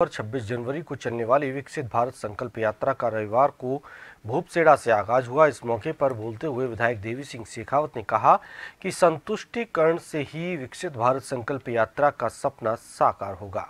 पर 26 जनवरी को चलने वाली विकसित भारत संकल्प यात्रा का रविवार को भूपसेड़ा से आगाज हुआ इस मौके पर बोलते हुए विधायक देवी सिंह शेखावत ने कहा कि संतुष्टिकरण से ही विकसित भारत संकल्प यात्रा का सपना साकार होगा